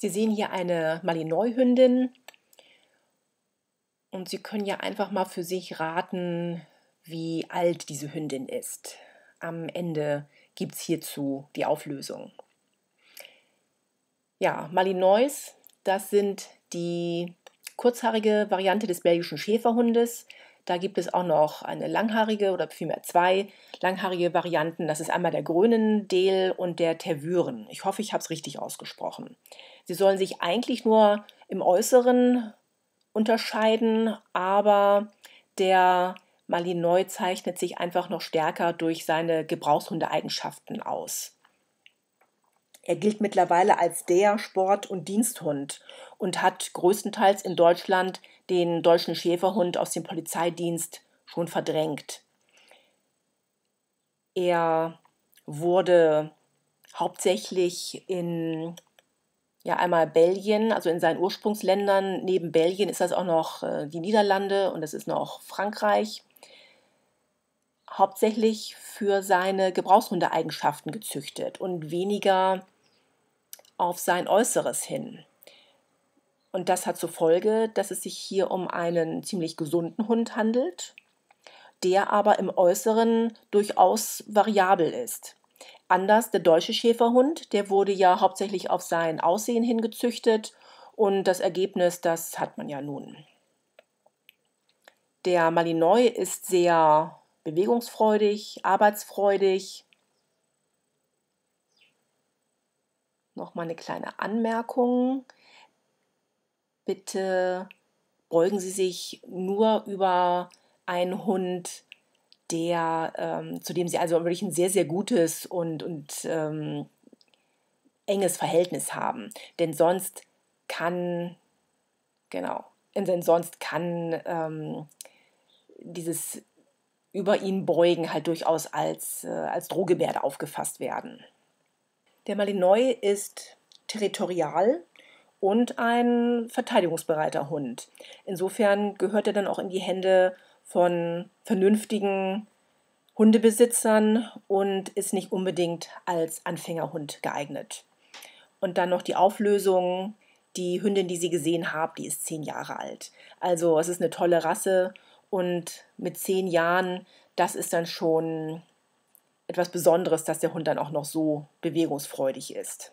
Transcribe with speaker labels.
Speaker 1: Sie sehen hier eine Malinois-Hündin und Sie können ja einfach mal für sich raten, wie alt diese Hündin ist. Am Ende gibt es hierzu die Auflösung. Ja, Malinois, das sind die kurzhaarige Variante des belgischen Schäferhundes. Da gibt es auch noch eine langhaarige oder vielmehr zwei langhaarige Varianten. Das ist einmal der Grönendel und der Tervuren. Ich hoffe, ich habe es richtig ausgesprochen. Sie sollen sich eigentlich nur im Äußeren unterscheiden, aber der Malinois zeichnet sich einfach noch stärker durch seine Gebrauchshundeeigenschaften aus. Er gilt mittlerweile als der Sport- und Diensthund und hat größtenteils in Deutschland den deutschen Schäferhund aus dem Polizeidienst schon verdrängt. Er wurde hauptsächlich in ja einmal Belgien, also in seinen Ursprungsländern. Neben Belgien ist das auch noch äh, die Niederlande und das ist noch Frankreich. Hauptsächlich für seine Gebrauchshundeeigenschaften gezüchtet und weniger auf sein Äußeres hin. Und das hat zur Folge, dass es sich hier um einen ziemlich gesunden Hund handelt, der aber im Äußeren durchaus variabel ist. Anders, der deutsche Schäferhund, der wurde ja hauptsächlich auf sein Aussehen hingezüchtet und das Ergebnis, das hat man ja nun. Der Malinois ist sehr bewegungsfreudig, arbeitsfreudig. Nochmal eine kleine Anmerkung. Bitte beugen Sie sich nur über einen Hund der, ähm, zu dem sie also wirklich ein sehr, sehr gutes und, und ähm, enges Verhältnis haben. Denn sonst kann, genau, denn sonst kann ähm, dieses über ihn beugen halt durchaus als, äh, als Drohgebärde aufgefasst werden. Der Malinois ist territorial und ein verteidigungsbereiter Hund. Insofern gehört er dann auch in die Hände von vernünftigen Hundebesitzern und ist nicht unbedingt als Anfängerhund geeignet. Und dann noch die Auflösung. Die Hündin, die Sie gesehen haben, die ist zehn Jahre alt. Also es ist eine tolle Rasse und mit zehn Jahren, das ist dann schon etwas Besonderes, dass der Hund dann auch noch so bewegungsfreudig ist.